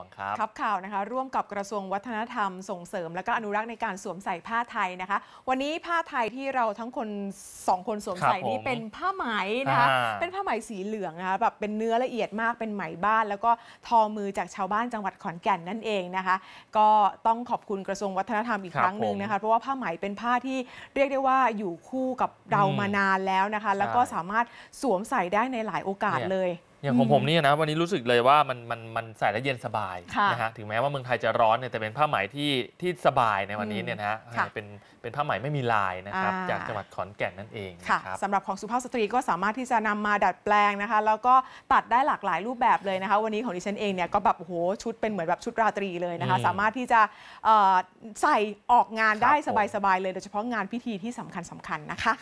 วงครับครับข่าวนะคะร่วมกับกระทรวงวัฒนธรรมส่งเสริม และก็อนุรักษ์ในการสวมใส่ผ้าไทยนะคะ วันนี้ผ้าไทยที่เราทั้งคนสองคนสวมใส่นี้เป็นผ้าไหมนะคะเป็นผ้าไหมสีเหลืองนะคะแบบเป็นเนื้อละเอียดมากเป็นไหมบ้าน แล้วก็ทอมือจากชาวบ้านจังหวัดขอนแก่นนั่นเองนะคะ ก็ต้องขอบคุณกระทรวงวัฒนธรรมอีกครั้งหนึ่งนะคะ เพราะว่าผ้าไหมเป็นผ้าที่เรียกได้ว่าอยู่คู่กับเรามานานแล้วนะคะ แล้วก็สามารถสวมใส่ได้ในหลายโอกาสเลยอย่างของผมนี่นะวันนี้รู้สึกเลยว่ามันมันมันใส่แล้วเย็นสบายนะฮะถึงแม้ว่าเมืองไทยจะร้อนเนี่ยแต่เป็นผ้าไหมที่ที่สบายในวันนี้เนี่ยนะฮะเป็นเป็นผ้าไหมไม่มีลายนะครับจากจังหวัดขอนแก่นนั่นเองค่ะสำหรับของสุภาพสตรีก็สามารถที่จะนำมาดัดแปลงนะคะแล้วก็ตัดได้หลากหลายรูปแบบเลยนะคะวันนี้ของดิฉันเองเนี่ยก็แบบโอ้โหชุดเป็นเหมือนแบบชุดราตรีเลยนะคะสามารถที่จะใส่ออกงานได้สบายๆเลยโดยเฉพาะงานพิธีที่สำคัญสำคัญนะคะ